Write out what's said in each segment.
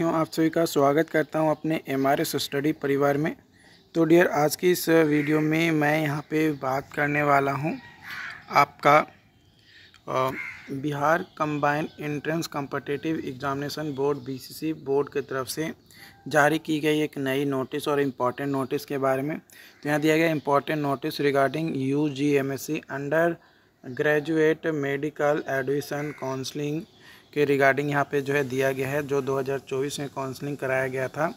साथियों आप सभी का स्वागत करता हूं अपने एम आर एस स्टडी परिवार में तो डियर आज की इस वीडियो में मैं यहां पे बात करने वाला हूं आपका Bihar combined entrance competitive examination board BCC board की तरफ से जारी की गई एक नई नोटिस और इम्पॉर्टेंट नोटिस के बारे में तो यहाँ दिया गया important notice regarding U G M S C under graduate medical admission counselling के रिगार्डिंग यहाँ पे जो है दिया गया है जो 2024 में काउंसलिंग कराया गया था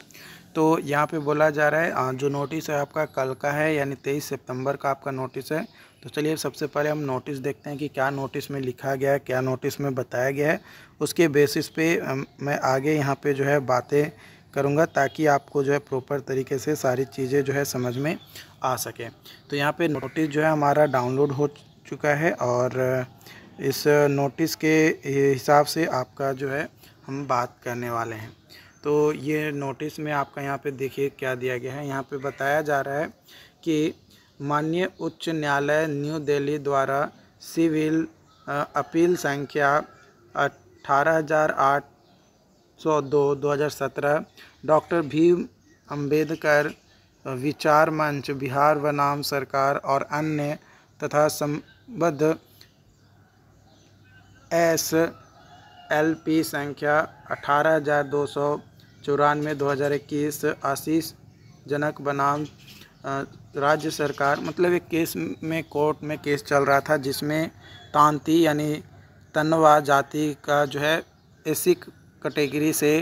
तो यहाँ पे बोला जा रहा है जो नोटिस है आपका कल का है यानी 23 सितंबर का आपका नोटिस है तो चलिए सबसे पहले हम नोटिस देखते हैं कि क्या नोटिस में लिखा गया है क्या नोटिस में बताया गया है उसके बेसिस पे मैं आगे यहाँ पे जो है बातें करूँगा ताकि आपको जो है प्रॉपर तरीके से सारी चीज़ें जो है समझ में आ सकें तो यहाँ पर नोटिस जो है हमारा डाउनलोड हो चुका है और इस नोटिस के हिसाब से आपका जो है हम बात करने वाले हैं तो ये नोटिस में आपका यहाँ पे देखिए क्या दिया गया है यहाँ पे बताया जा रहा है कि माननीय उच्च न्यायालय न्यू दिल्ली द्वारा सिविल अपील संख्या अठारह हज़ार आठ सौ दो दो हज़ार सत्रह डॉक्टर भीम अंबेडकर विचार मंच बिहार बनाम सरकार और अन्य तथा संबद्ध एस एल पी संख्या अठारह हज़ार दो सौ चौरानवे दो हज़ार इक्कीस आशीष जनक बनाम राज्य सरकार मतलब एक केस में कोर्ट में केस चल रहा था जिसमें तांती यानी तनवा जाति का जो है एस कैटेगरी से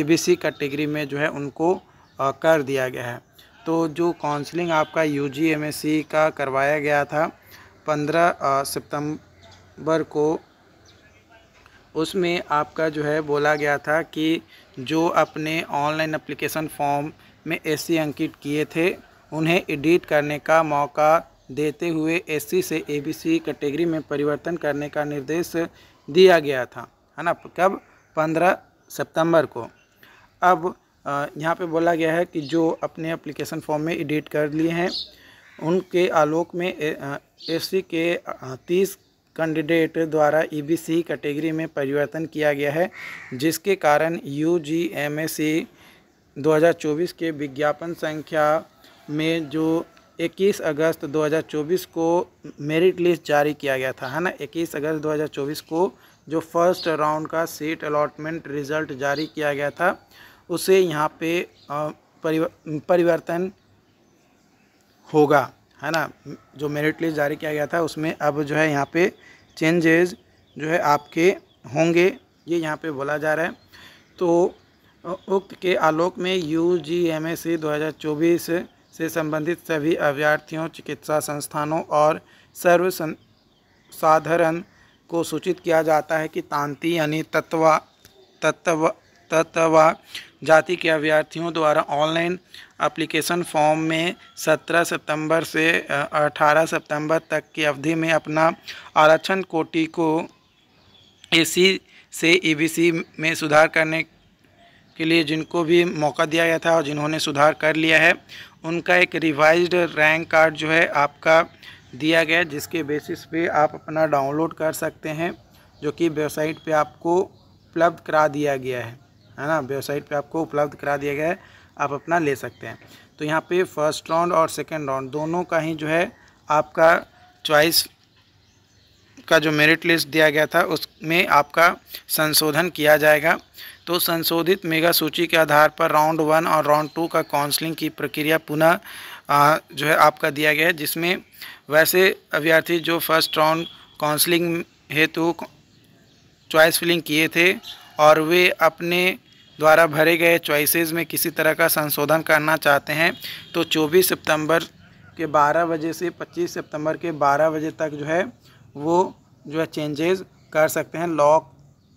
एबीसी कैटेगरी में जो है उनको कर दिया गया है तो जो काउंसलिंग आपका यूजीएमएससी का करवाया गया था पंद्रह सितंबर को उसमें आपका जो है बोला गया था कि जो अपने ऑनलाइन अप्लीकेशन फॉर्म में एस अंकित किए थे उन्हें एडिट करने का मौका देते हुए एस से ए कैटेगरी में परिवर्तन करने का निर्देश दिया गया था है ना कब पंद्रह सितंबर को अब यहाँ पे बोला गया है कि जो अपने एप्लीकेशन फॉर्म में एडिट कर लिए हैं उनके आलोक में एस के तीस कैंडिडेट द्वारा ईबीसी e कैटेगरी में परिवर्तन किया गया है जिसके कारण U G M S C 2024 के विज्ञापन संख्या में जो 21 अगस्त 2024 को मेरिट लिस्ट जारी किया गया था है ना 21 अगस्त 2024 को जो फर्स्ट राउंड का सीट अलॉटमेंट रिज़ल्ट जारी किया गया था उसे यहाँ पे परिवर्तन होगा है ना जो मेरिट लिस्ट जारी किया गया था उसमें अब जो है यहाँ पे चेंजेस जो है आपके होंगे ये यहाँ पे बोला जा रहा है तो उक्त के आलोक में U G M S C दो हज़ार चौबीस से संबंधित सभी अभ्यर्थियों चिकित्सा संस्थानों और सर्व साधारण को सूचित किया जाता है कि तांति यानी तत्वा तत्व तत्वा जाति के अभ्यर्थियों द्वारा ऑनलाइन अप्लीकेशन फॉर्म में 17 सितंबर से 18 सितंबर तक की अवधि में अपना आरक्षण कोटि को एसी से ईबीसी में सुधार करने के लिए जिनको भी मौका दिया गया था और जिन्होंने सुधार कर लिया है उनका एक रिवाइज्ड रैंक कार्ड जो है आपका दिया गया जिसके बेसिस पे आप अपना डाउनलोड कर सकते हैं जो कि वेबसाइट पे आपको उपलब्ध करा दिया गया है है ना वेबसाइट पे आपको उपलब्ध करा दिया गया है आप अपना ले सकते हैं तो यहाँ पे फर्स्ट राउंड और सेकेंड राउंड दोनों का ही जो है आपका चॉइस का जो मेरिट लिस्ट दिया गया था उसमें आपका संशोधन किया जाएगा तो संशोधित मेगा सूची के आधार पर राउंड वन और राउंड टू का काउंसलिंग की प्रक्रिया पुनः जो है आपका दिया गया है जिसमें वैसे अभ्यर्थी जो फर्स्ट राउंड काउंसलिंग हेतु चॉइस फिलिंग किए थे और वे अपने द्वारा भरे गए च्वाइसेज में किसी तरह का संशोधन करना चाहते हैं तो चौबीस सितम्बर के बारह बजे से पच्चीस सितम्बर के बारह बजे तक जो है वो जो है चेंजेज कर सकते हैं लॉक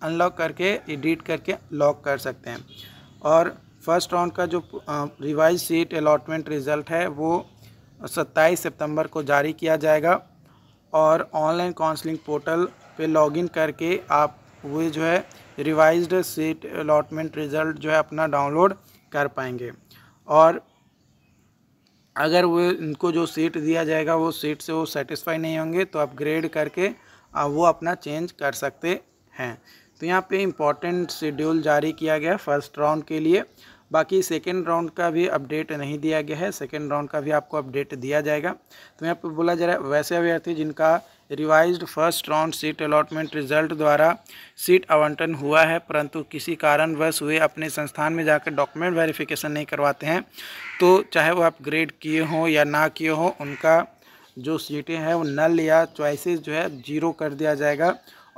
अनलॉक करके एडिट करके लॉक कर सकते हैं और फर्स्ट राउंड का जो रिवाइज सीट अलॉटमेंट रिज़ल्ट है वो 27 सितंबर को जारी किया जाएगा और ऑनलाइन काउंसलिंग पोर्टल पे लॉगिन करके आप वे जो है रिवाइज्ड सीट अलॉटमेंट रिज़ल्ट जो है अपना डाउनलोड कर पाएंगे और अगर वो इनको जो सीट दिया जाएगा वो सीट से वो सेटिस्फाई नहीं होंगे तो अपग्रेड करके वो अपना चेंज कर सकते हैं तो यहाँ पे इम्पॉर्टेंट शेड्यूल जारी किया गया फर्स्ट राउंड के लिए बाकी सेकेंड राउंड का भी अपडेट नहीं दिया गया है सेकेंड राउंड का भी आपको अपडेट दिया जाएगा तो यहाँ पर बोला जा रहा है वैसे अभ्यर्थी जिनका revised first round seat allotment result द्वारा सीट आवंटन हुआ है परंतु किसी कारणवश वे अपने संस्थान में जाकर डॉक्यूमेंट वेरिफिकेशन नहीं करवाते हैं तो चाहे वो अपग्रेड किए हों या ना किए हों उनका जो सीटें हैं वो नल या चॉइसेस जो है जीरो कर दिया जाएगा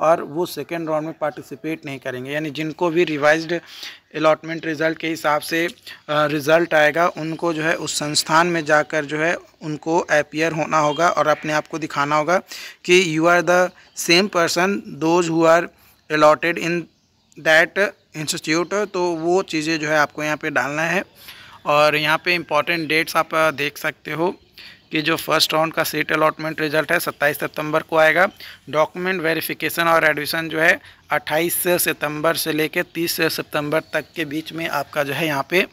और वो सेकेंड राउंड में पार्टिसिपेट नहीं करेंगे यानी जिनको भी रिवाइज्ड अलाटमेंट रिज़ल्ट के हिसाब से रिज़ल्ट आएगा उनको जो है उस संस्थान में जाकर जो है उनको अपियर होना होगा और अपने आप को दिखाना होगा कि you are the same person those who are allotted in that institute तो वो चीज़ें जो है आपको यहाँ पे डालना है और यहाँ पे इम्पॉर्टेंट डेट्स आप देख सकते हो कि जो फर्स्ट राउंड का सीट अलॉटमेंट रिजल्ट है 27 सितंबर को आएगा डॉक्यूमेंट वेरिफिकेशन और एडमिशन जो है 28 सितंबर से लेकर 30 सितंबर तक के बीच में आपका जो है यहाँ पे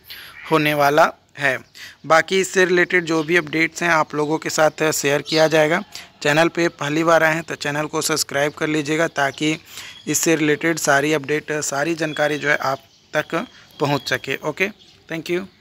होने वाला है बाकी इससे रिलेटेड जो भी अपडेट्स हैं आप लोगों के साथ शेयर किया जाएगा चैनल पे पहली बार आए हैं तो चैनल को सब्सक्राइब कर लीजिएगा ताकि इससे रिलेटेड सारी अपडेट सारी जानकारी जो है आप तक पहुँच सके ओके थैंक यू